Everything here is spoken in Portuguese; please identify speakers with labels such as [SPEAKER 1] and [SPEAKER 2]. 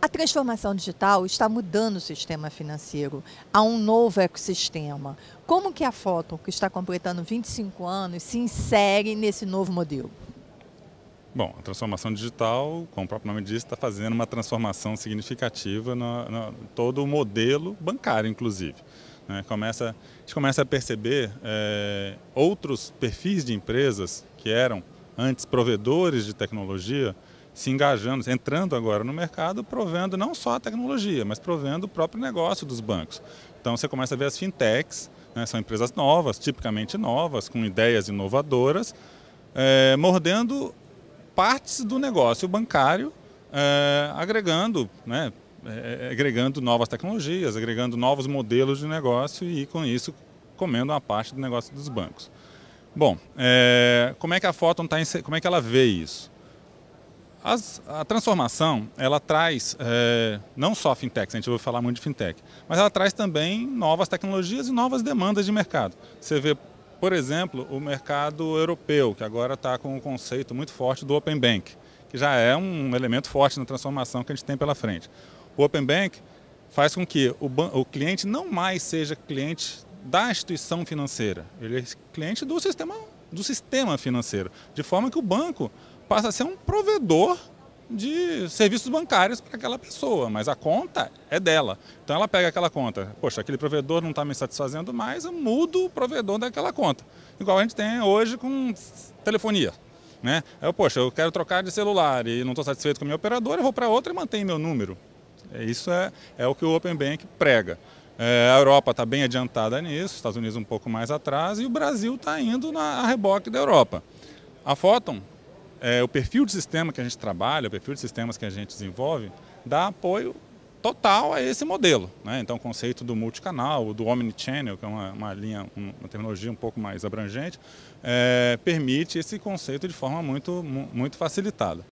[SPEAKER 1] A transformação digital está mudando o sistema financeiro a um novo ecossistema. Como que a Foton, que está completando 25 anos, se insere nesse novo modelo? Bom, a transformação digital, como o próprio nome diz, está fazendo uma transformação significativa no, no todo o modelo bancário, inclusive. Né? Começa, a gente começa a perceber é, outros perfis de empresas que eram antes provedores de tecnologia, se engajando, entrando agora no mercado, provendo não só a tecnologia, mas provendo o próprio negócio dos bancos. Então você começa a ver as fintechs, né, são empresas novas, tipicamente novas, com ideias inovadoras, é, mordendo partes do negócio bancário, é, agregando, né, é, agregando novas tecnologias, agregando novos modelos de negócio e com isso comendo uma parte do negócio dos bancos. Bom, é, como é que a Photon tá, como é que ela vê isso? As, a transformação, ela traz é, não só fintechs, a gente vai falar muito de fintech, mas ela traz também novas tecnologias e novas demandas de mercado. Você vê, por exemplo, o mercado europeu, que agora está com o um conceito muito forte do Open Bank, que já é um elemento forte na transformação que a gente tem pela frente. O Open Bank faz com que o, o cliente não mais seja cliente da instituição financeira, ele é cliente do sistema do sistema financeiro, de forma que o banco passa a ser um provedor de serviços bancários para aquela pessoa, mas a conta é dela. Então ela pega aquela conta, poxa, aquele provedor não está me satisfazendo mais, eu mudo o provedor daquela conta. Igual a gente tem hoje com telefonia. Né? Eu, é, poxa, eu quero trocar de celular e não estou satisfeito com o meu operador, eu vou para outra e mantenho meu número. É, isso é, é o que o Open Bank prega. É, a Europa está bem adiantada nisso, os Estados Unidos um pouco mais atrás e o Brasil está indo na a reboque da Europa. A Photon, é, o perfil de sistema que a gente trabalha, o perfil de sistemas que a gente desenvolve, dá apoio total a esse modelo. Né? Então, o conceito do multicanal, do omnichannel, que é uma, uma linha, uma terminologia um pouco mais abrangente, é, permite esse conceito de forma muito, muito facilitada.